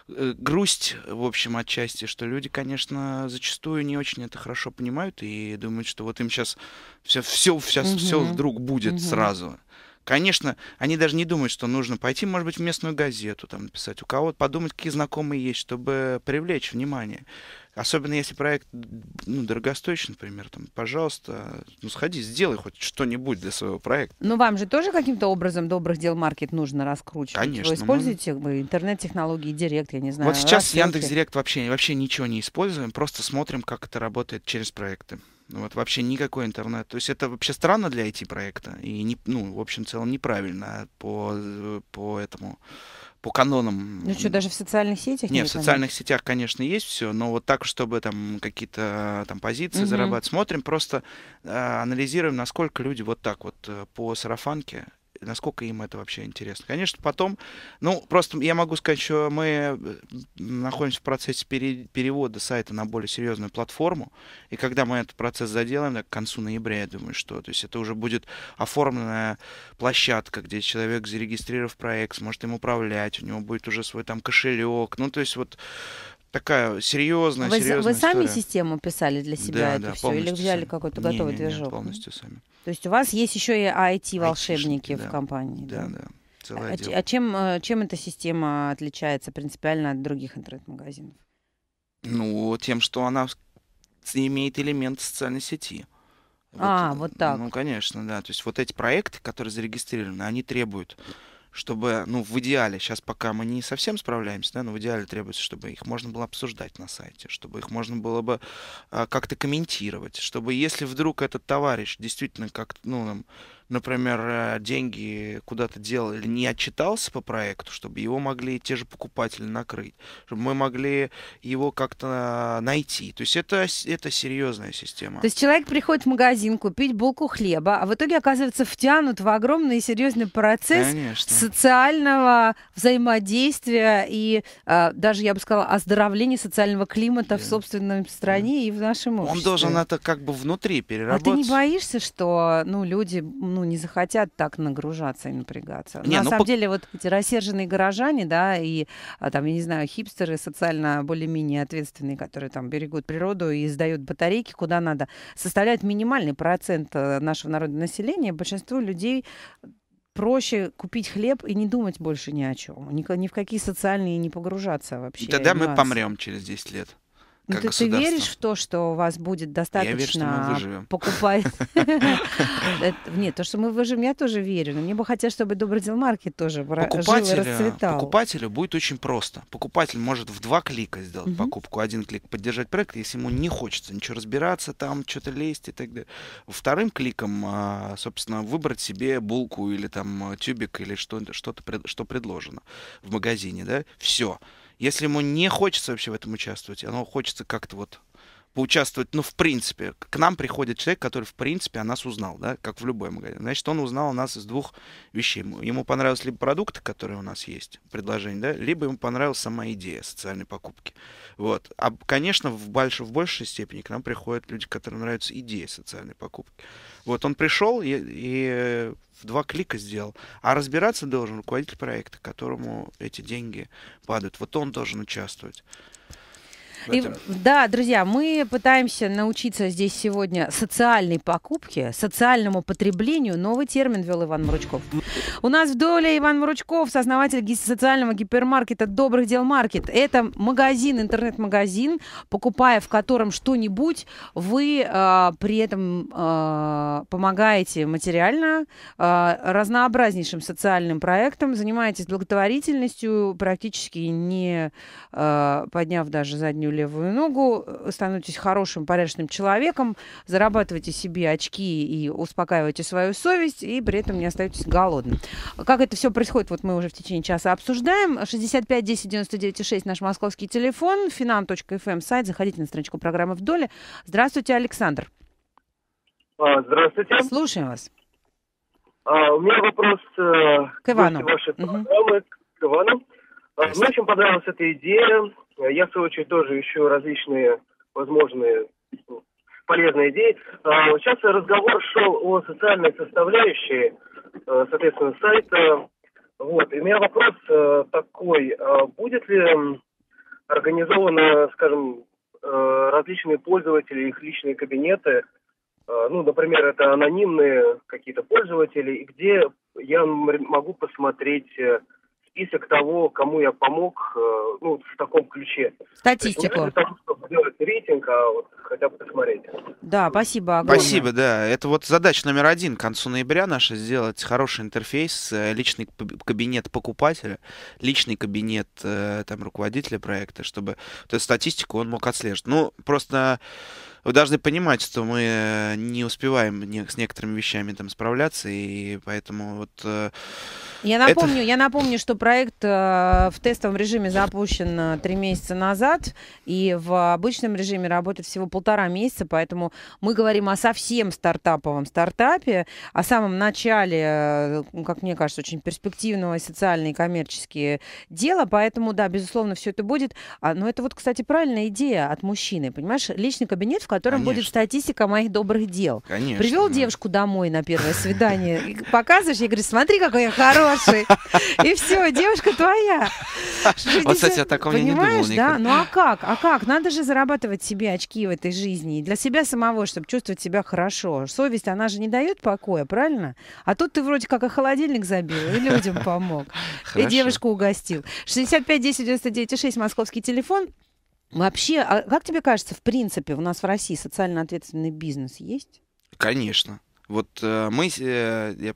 э, грусть, в общем, отчасти, что люди, конечно, зачастую не очень это хорошо понимают и думают, что вот им сейчас все, все, сейчас угу. все вдруг будет угу. сразу. Конечно, они даже не думают, что нужно пойти, может быть, в местную газету там написать, у кого-то подумать, какие знакомые есть, чтобы привлечь внимание. Особенно если проект ну, дорогостоящий, например, там, пожалуйста, ну сходи, сделай хоть что-нибудь для своего проекта. Но ну, вам же тоже каким-то образом добрых дел маркет нужно раскручивать. Конечно. Вы ну, используете мы... интернет-технологии, директ, я не знаю. Вот сейчас рассылки. Яндекс Директ вообще, вообще ничего не используем, просто смотрим, как это работает через проекты. Ну, вот вообще никакой интернет. То есть это вообще странно для IT-проекта. И, не, ну, в общем, целом неправильно по, по этому по канонам. Ну что, даже в социальных сетях? Нет, нет в социальных нет? сетях, конечно, есть все, но вот так, чтобы там какие-то там позиции угу. зарабатывать, смотрим, просто э, анализируем, насколько люди вот так вот э, по сарафанке насколько им это вообще интересно. Конечно, потом, ну, просто я могу сказать, что мы э, находимся в процессе пере перевода сайта на более серьезную платформу, и когда мы этот процесс заделаем, к концу ноября, я думаю, что, то есть это уже будет оформленная площадка, где человек, зарегистрировав проект, сможет им управлять, у него будет уже свой там кошелек, ну, то есть вот такая серьезная, вы, серьезная Вы сами история. систему писали для себя да, это да, все? Или взяли какой-то готовый не, не, движок? Нет, полностью сами. То есть у вас есть еще и IT-волшебники IT да. в компании? Да, да. да. Целое а, дело. а чем, э, чем эта система отличается принципиально от других интернет-магазинов? Ну, тем, что она имеет элемент социальной сети. Вот, а, вот ну, так. Ну, конечно, да. То есть вот эти проекты, которые зарегистрированы, они требуют чтобы, ну, в идеале, сейчас пока мы не совсем справляемся, да, но в идеале требуется, чтобы их можно было обсуждать на сайте, чтобы их можно было бы а, как-то комментировать, чтобы если вдруг этот товарищ действительно как, ну, нам например, э, деньги куда-то делал или не отчитался по проекту, чтобы его могли те же покупатели накрыть, чтобы мы могли его как-то найти. То есть это, это серьезная система. То есть человек приходит в магазин купить булку хлеба, а в итоге оказывается втянут в огромный и серьезный процесс Конечно. социального взаимодействия и э, даже, я бы сказала, оздоровления социального климата да. в собственной стране да. и в нашем обществе. Он должен это как бы внутри переработать. А ты не боишься, что ну, люди ну, не захотят так нагружаться и напрягаться. Не, на ну, самом по... деле, вот эти рассерженные горожане, да, и а, там, я не знаю, хипстеры социально более-менее ответственные, которые там берегут природу и сдают батарейки куда надо, составляют минимальный процент э, нашего народа населения. Большинство людей проще купить хлеб и не думать больше ни о чем, ни, ни в какие социальные не погружаться вообще. И Тогда мы помрем через 10 лет. Но ну, ты, ты веришь в то, что у вас будет достаточно я верю, что мы покупать? Э, нет, то, что мы выживем, я тоже верю. Но мне бы хотелось, чтобы Добродел Маркет тоже расцветал. Покупателю будет очень просто. Покупатель может в два клика сделать покупку. Один клик поддержать проект, если ему не хочется ничего разбираться, там что-то лезть и так далее. Вторым кликом, а, собственно, выбрать себе булку или там а, тюбик или что-то, что предложено в магазине. Да? Все. Если ему не хочется вообще в этом участвовать, оно хочется как-то вот поучаствовать, ну, в принципе, к нам приходит человек, который, в принципе, о нас узнал, да, как в любой магазин. Значит, он узнал о нас из двух вещей. Ему понравились либо продукты, которые у нас есть, предложение, да, либо ему понравилась сама идея социальной покупки. Вот. А, конечно, в, больш, в большей степени к нам приходят люди, которым нравится идея социальной покупки. Вот он пришел и, и в два клика сделал. А разбираться должен руководитель проекта, которому эти деньги падают. Вот он должен участвовать. И, да, друзья, мы пытаемся научиться здесь сегодня социальной покупке, социальному потреблению. Новый термин ввел Иван Муручков. У нас в доле Иван Муручков, сооснователь социального гипермаркета «Добрых дел маркет». Это магазин, интернет-магазин, покупая в котором что-нибудь, вы э, при этом э, помогаете материально э, разнообразнейшим социальным проектам, занимаетесь благотворительностью, практически не э, подняв даже заднюю левую ногу, э, становитесь хорошим, порядочным человеком, зарабатывайте себе очки и успокаивайте свою совесть, и при этом не остаетесь голодным. Как это все происходит, вот мы уже в течение часа обсуждаем. 65 10 99 6 наш московский телефон, finan.fm эм, сайт, заходите на страничку программы «В доле». Здравствуйте, Александр. А, здравствуйте. Слушаем вас. А, у меня вопрос э, к Ивану. Вашей программы, угу. к Ивану. Э, мне очень понравилась эта идея. Э, я, в свою очередь, тоже ищу различные возможные ну, полезные идеи. Э, сейчас разговор шел о социальной составляющей, соответственно, сайта. Вот. И у меня вопрос такой. А будет ли организовано, скажем, различные пользователи, их личные кабинеты, ну, например, это анонимные какие-то пользователи, И где я могу посмотреть список того, кому я помог, э, ну, в таком ключе. Статистику. Есть, ну, того, чтобы сделать рейтинг, а вот хотя бы посмотреть. Да, спасибо огромное. Спасибо, да. Это вот задача номер один к концу ноября наша, сделать хороший интерфейс, э, личный кабинет покупателя, личный кабинет э, там руководителя проекта, чтобы вот эту статистику он мог отслеживать. Ну, просто вы должны понимать, что мы э, не успеваем с некоторыми вещами там справляться, и поэтому вот... Э, я напомню, это... я напомню, что проект э, в тестовом режиме запущен три месяца назад, и в обычном режиме работает всего полтора месяца, поэтому мы говорим о совсем стартаповом стартапе, о самом начале, как мне кажется, очень перспективного социально и коммерческие дела, поэтому, да, безусловно, все это будет. А, но это вот, кстати, правильная идея от мужчины, понимаешь? Личный кабинет, в котором будет статистика моих добрых дел. Конечно. Привел девушку домой на первое свидание, показываешь, я говорю, смотри, какой я хороший. И все, девушка твоя. Вот, кстати, о таком я не думал да? Ну а как? А как? Надо же зарабатывать себе очки в этой жизни. И для себя самого, чтобы чувствовать себя хорошо. Совесть, она же не дает покоя, правильно? А тут ты вроде как и холодильник забил, и людям помог. И девушку угостил. 65 10 99 6, московский телефон. Вообще, а как тебе кажется, в принципе, у нас в России социально ответственный бизнес есть? Конечно. Вот э, мы, э, я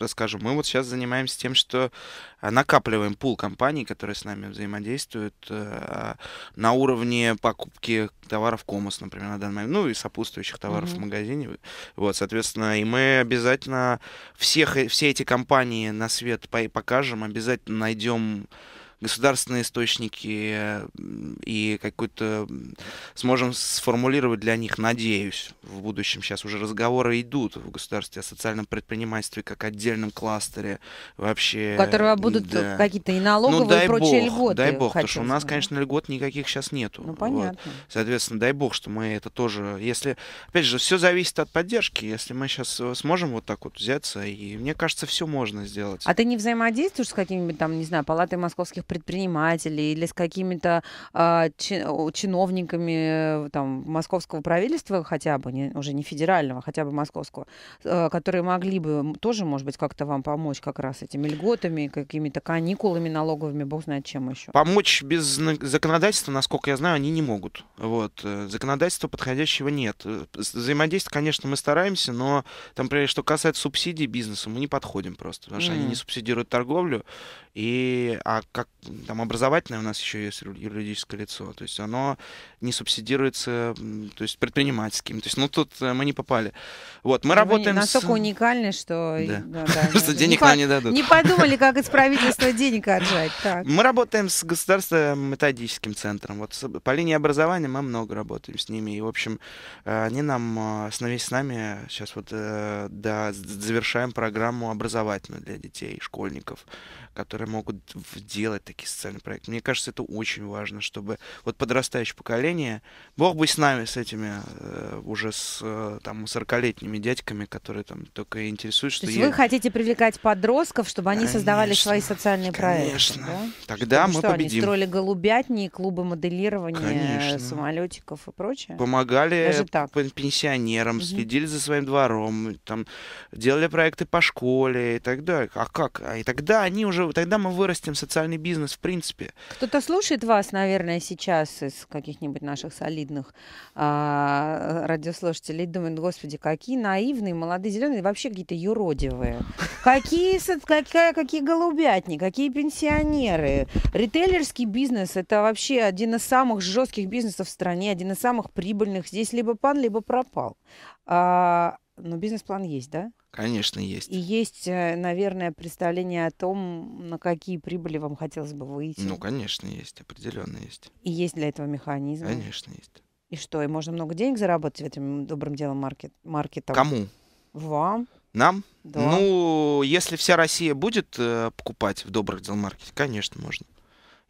расскажу. Мы вот сейчас занимаемся тем, что э, накапливаем пул компаний, которые с нами взаимодействуют э, на уровне покупки товаров Комос, например, на данный момент, ну и сопутствующих товаров mm-hmm. в магазине. Вот, соответственно, и мы обязательно всех, э, все эти компании на свет покажем, обязательно найдем государственные источники и какой то сможем сформулировать для них, надеюсь, в будущем. Сейчас уже разговоры идут в государстве о социальном предпринимательстве как отдельном кластере вообще. У которого будут да. какие-то и ну, налоговые, ну, дай и прочие бог, льготы. Дай бог, потому что у нас, конечно, льгот никаких сейчас нету. Ну, понятно. Вот. Соответственно, дай бог, что мы это тоже... Если, опять же, все зависит от поддержки. Если мы сейчас э, сможем вот так вот взяться, и мне кажется, все можно сделать. А ты не взаимодействуешь с какими-нибудь там, не знаю, палатой московских предпринимателей или с какими-то а, чиновниками э, там, московского правительства хотя бы, не, уже не федерального, хотя бы московского, а, которые могли бы тоже, может быть, как-то вам помочь как раз этими льготами, какими-то каникулами налоговыми, бог знает чем еще. Помочь без законодательства, насколько я знаю, они не могут. Вот. Э, законодательства подходящего нет. Взаимодействие, конечно, мы стараемся, но, там, например, что касается субсидий бизнесу мы не подходим просто, потому что они не субсидируют торговлю, и, а как там образовательное у нас еще есть юридическое лицо, то есть оно не субсидируется, то есть предпринимательским, то есть ну тут э, мы не попали. Вот, мы ну, Вы работаем настолько с... уникальны, что... Да. Да, да, что денег не нам по... не дадут. Не подумали, как из правительства денег отжать. Так. Мы работаем с государственным методическим центром, вот по линии образования мы много работаем с ними, и в общем э, они нам, э, становясь с нами, сейчас вот да, завершаем программу образовательную для детей, школьников, которые могут делать такие социальные проекты. Мне кажется, это очень важно, чтобы вот подрастающее поколение, бог бы с нами, с этими э, уже с э, там 40-летними дядьками, которые там только интересуются, что То есть я... вы хотите привлекать подростков, чтобы они конечно, создавали свои социальные конечно. проекты? Да? Тогда чтобы, мы что, победим. Они строили голубятни, клубы моделирования конечно. самолетиков и прочее? Помогали так. пенсионерам, угу. следили за своим двором, там делали проекты по школе и так далее. А как? А и тогда они уже тогда мы вырастим социальный бизнес в принципе. Кто-то слушает вас, наверное, сейчас из каких-нибудь наших солидных а, радиослушателей, думает, господи, какие наивные молодые зеленые, вообще какие-то юродивые. Какие, какая, какие голубятни, какие пенсионеры. Ритейлерский бизнес – это вообще один из самых жестких бизнесов в стране, один из самых прибыльных. Здесь либо пан, либо пропал. А, но ну, бизнес-план есть, да? Конечно, есть. И есть, э, наверное, представление о том, на какие прибыли вам хотелось бы выйти. Ну, конечно, есть, определенно есть. И есть для этого механизм? Конечно, есть. И что, и можно много денег заработать в этом добром делом маркет, маркетом? Кому? Вам. Нам? Да. Ну, если вся Россия будет э, покупать в добрых дел маркете, конечно, можно.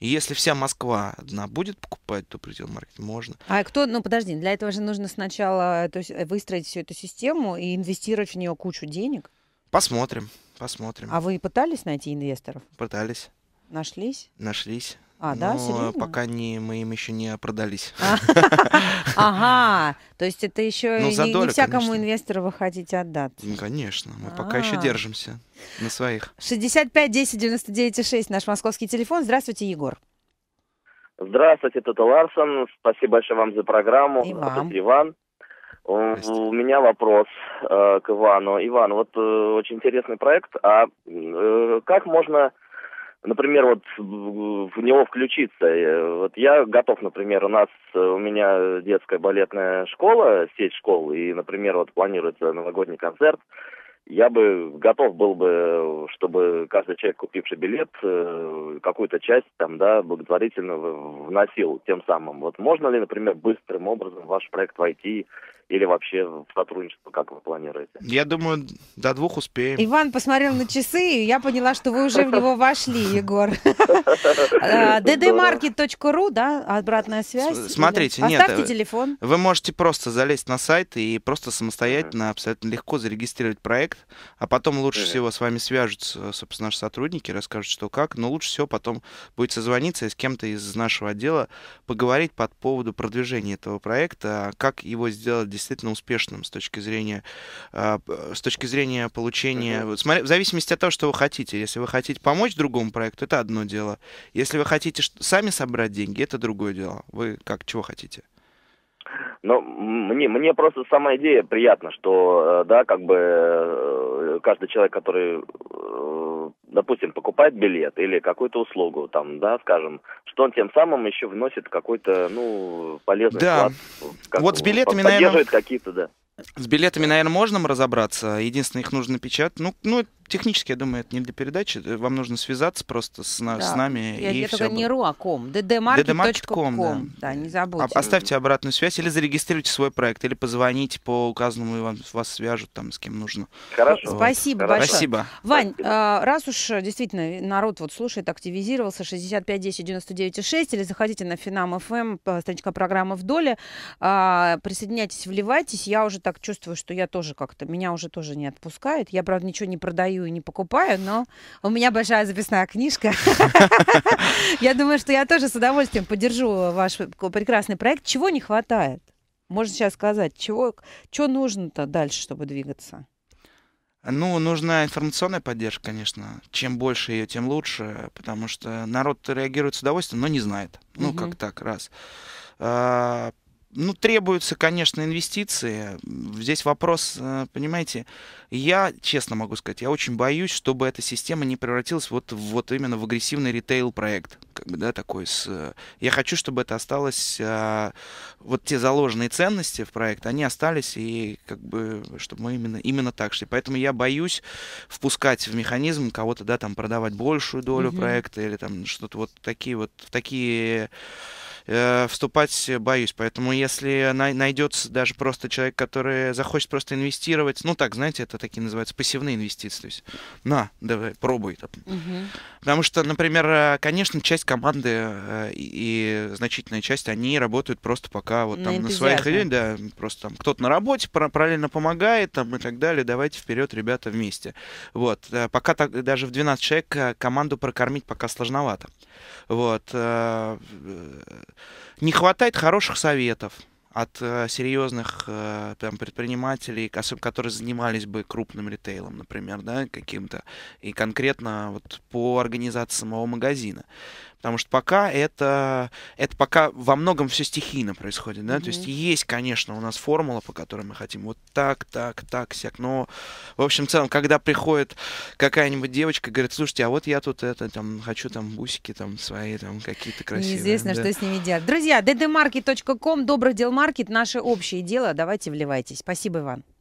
И если вся Москва одна будет покупать, то предел маркет можно. А кто, ну подожди, для этого же нужно сначала э, то есть, э, выстроить всю эту систему и инвестировать в нее кучу денег? Посмотрим, посмотрим. А вы пытались найти инвесторов? Пытались. Нашлись? Нашлись. А, да, Но серьезно? пока не, мы им еще не продались. А, ага, то есть это еще ну, не всякому инвестору вы хотите отдать. Конечно, мы пока а. еще держимся на своих. 65 10 99 6 наш московский телефон. Здравствуйте, Егор. Здравствуйте, Тата Ларсон. Спасибо большое вам за программу. Иван. У меня вопрос э, к Ивану. Иван, вот э, очень интересный проект. А э, как можно например, вот в него включиться. Э, вот я готов, например, у нас, э, у меня детская балетная школа, сеть школ, и, например, вот планируется новогодний концерт. Я бы готов был бы, чтобы каждый человек, купивший билет, э, какую-то часть там, да, благотворительно вносил тем самым. Вот можно ли, например, быстрым образом в ваш проект войти или вообще в сотрудничество, как вы планируете? Я думаю, до двух успеем. Иван посмотрел на часы, и я поняла, что вы уже в него вошли, Егор. Э, ddmarket.ru, да, обратная связь? Смотрите, нет. Оставьте э, телефон. Вы можете просто залезть на сайт и просто самостоятельно абсолютно легко зарегистрировать проект, а потом лучше всего с вами свяжутся, э, собственно, наши сотрудники, расскажут, что как, но лучше всего потом будет созвониться и с кем-то из нашего отдела, поговорить под поводу продвижения этого проекта, а как его сделать действительно успешным с точки зрения, а, с точки зрения получения... в зависимости от того, что вы хотите. Если вы хотите помочь другому проекту, это одно дело. Если вы хотите сами собрать деньги, это другое дело. Вы как, чего хотите? Ну мне, мне просто сама идея приятна, что, э, да, как бы э, каждый человек, который допустим, покупает билет или какую-то услугу, там, да, скажем, что он тем самым еще вносит какой-то, ну, полезный да. вклад. Как, вот с билетами, наверное... какие-то, да. С билетами, наверное, можно разобраться. Единственное, их нужно печатать. Ну, ну, Технически, я думаю, это не для передачи. Э, вам нужно связаться просто с, да. с нами. Я, и я только не ру, а ком. ddmarket.com. Да. да, не забудьте. А Оставьте обратную связь или зарегистрируйте свой проект, или позвоните по указанному, и вам, вас свяжут там с кем нужно. Хорошо. Вот. Спасибо Хорошо. большое. Спасибо. Вань, э, раз уж э, действительно народ вот слушает, активизировался, 65 10 99 6, или заходите на Финам ФМ, эм, страничка программы в а, присоединяйтесь, вливайтесь. Я уже так чувствую, что я тоже как-то, меня уже тоже не отпускает. Я, правда, ничего не продаю стою и не покупаю, но у меня большая записная книжка. Я думаю, что я тоже с удовольствием поддержу ваш прекрасный проект. Чего не хватает? Можно сейчас сказать, чего, что нужно-то дальше, чтобы двигаться? Ну, нужна информационная поддержка, конечно. Чем больше ее, тем лучше, потому что народ реагирует с удовольствием, но не знает. Ну, угу. как так, раз. А, ну, требуются, конечно, инвестиции. Здесь вопрос, э, понимаете, я, честно могу сказать, я очень боюсь, чтобы эта система не превратилась вот, вот именно в агрессивный ритейл-проект. Как бы, да, такой с... Э, я хочу, чтобы это осталось... Э, вот те заложенные ценности в проект, они остались, и как бы, чтобы мы именно, именно так шли. Поэтому я боюсь впускать в механизм кого-то, да, там, продавать большую долю mm-hmm. проекта или там что-то вот такие вот, такие Э, вступать э, боюсь. Поэтому если найдется даже просто человек, который захочет просто инвестировать, ну так, знаете, это такие называются пассивные инвестиции. То есть, на, давай, пробуй. Угу. Потому что, например, э, конечно, часть команды и, значительная часть, они работают просто пока вот там на, на своих да, просто там кто-то на работе параллельно помогает там и так далее, давайте вперед, ребята, вместе. Вот, пока так, даже в 12 человек команду прокормить пока сложновато. Вот. Э, не хватает хороших советов от э, серьезных там, э, предпринимателей, которые занимались бы крупным ритейлом, например, да, каким-то, и конкретно вот по организации самого магазина потому что пока это, это пока во многом все стихийно происходит, да, mm-hmm. то есть есть, конечно, у нас формула, по которой мы хотим вот так, так, так, сяк, но, в общем, целом, когда приходит какая-нибудь девочка, говорит, слушайте, а вот я тут это, там, хочу там бусики там свои, там, какие-то красивые. Неизвестно, да. что с ними делать. Друзья, ddmarket.com, добрых дел маркет, наше общее дело, давайте вливайтесь. Спасибо, Иван.